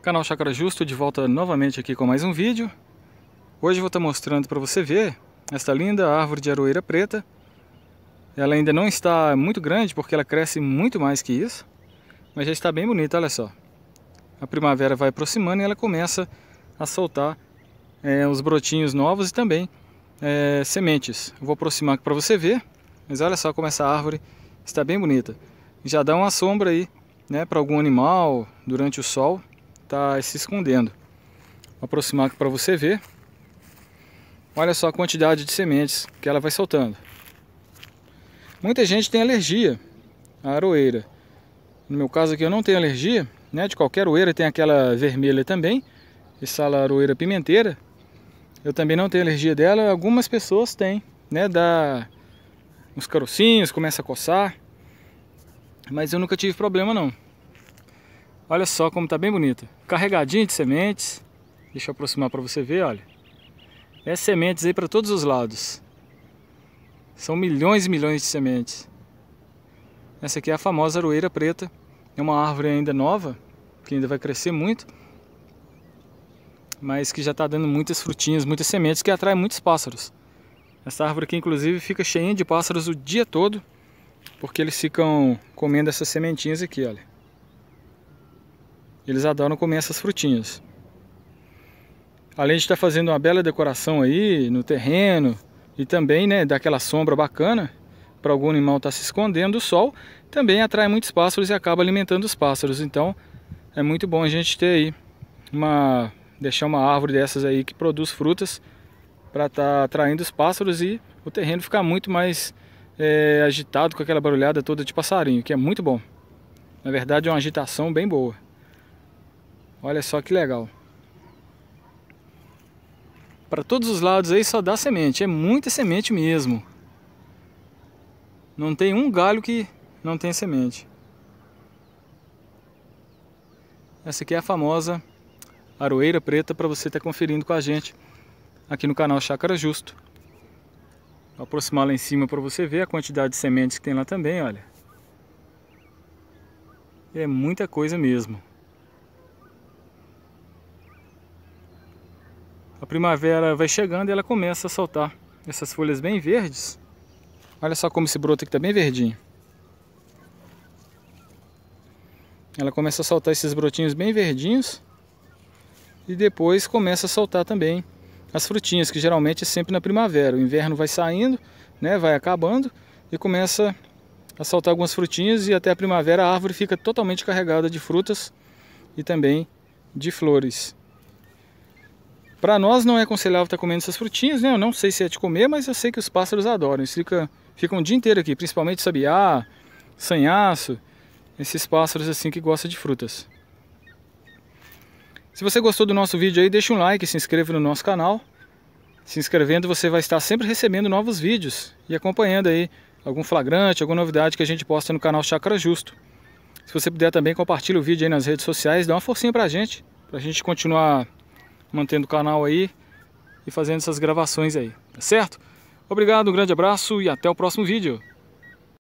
Canal Chácara Justo de volta novamente aqui com mais um vídeo. Hoje vou estar tá mostrando para você ver esta linda árvore de aroeira preta. Ela ainda não está muito grande porque ela cresce muito mais que isso, mas já está bem bonita, olha só. A primavera vai aproximando e ela começa a soltar é, os brotinhos novos e também é, sementes. vou aproximar aqui para você ver, mas olha só como essa árvore está bem bonita. Já dá uma sombra aí né, para algum animal durante o sol está se escondendo. Vou aproximar aqui para você ver. Olha só a quantidade de sementes que ela vai soltando. Muita gente tem alergia à aroeira. No meu caso aqui eu não tenho alergia, né? De qualquer aroeira tem aquela vermelha também, essa aroeira pimenteira. Eu também não tenho alergia dela, algumas pessoas têm, né? Dá uns carocinhos, começa a coçar. Mas eu nunca tive problema não. Olha só como está bem bonito. Carregadinho de sementes. Deixa eu aproximar para você ver, olha. É sementes aí para todos os lados. São milhões e milhões de sementes. Essa aqui é a famosa aroeira preta. É uma árvore ainda nova, que ainda vai crescer muito. Mas que já está dando muitas frutinhas, muitas sementes, que atrai muitos pássaros. Essa árvore aqui, inclusive, fica cheia de pássaros o dia todo. Porque eles ficam comendo essas sementinhas aqui, olha. Eles adoram comer essas frutinhas. Além de estar tá fazendo uma bela decoração aí no terreno e também né, daquela sombra bacana para algum animal estar tá se escondendo do sol, também atrai muitos pássaros e acaba alimentando os pássaros. Então é muito bom a gente ter aí uma deixar uma árvore dessas aí que produz frutas para estar tá atraindo os pássaros e o terreno ficar muito mais é, agitado com aquela barulhada toda de passarinho, que é muito bom. Na verdade é uma agitação bem boa. Olha só que legal. Para todos os lados aí só dá semente, é muita semente mesmo. Não tem um galho que não tem semente. Essa aqui é a famosa aroeira preta para você estar tá conferindo com a gente aqui no canal Chácara Justo. Vou aproximar lá em cima para você ver a quantidade de sementes que tem lá também, olha. É muita coisa mesmo. a primavera vai chegando e ela começa a soltar essas folhas bem verdes. Olha só como esse broto aqui está bem verdinho. Ela começa a soltar esses brotinhos bem verdinhos e depois começa a soltar também as frutinhas, que geralmente é sempre na primavera. O inverno vai saindo, né, vai acabando e começa a soltar algumas frutinhas e até a primavera a árvore fica totalmente carregada de frutas e também de flores. Para nós não é aconselhável estar tá comendo essas frutinhas, né? Eu não sei se é de comer, mas eu sei que os pássaros adoram. Eles ficam, ficam o dia inteiro aqui, principalmente sabiá, sanhaço, esses pássaros assim que gostam de frutas. Se você gostou do nosso vídeo aí, deixa um like, se inscreva no nosso canal. Se inscrevendo você vai estar sempre recebendo novos vídeos e acompanhando aí algum flagrante, alguma novidade que a gente posta no canal Chácara Justo. Se você puder também compartilha o vídeo aí nas redes sociais, dá uma forcinha pra gente, pra gente continuar mantendo o canal aí e fazendo essas gravações aí, tá certo? Obrigado, um grande abraço e até o próximo vídeo.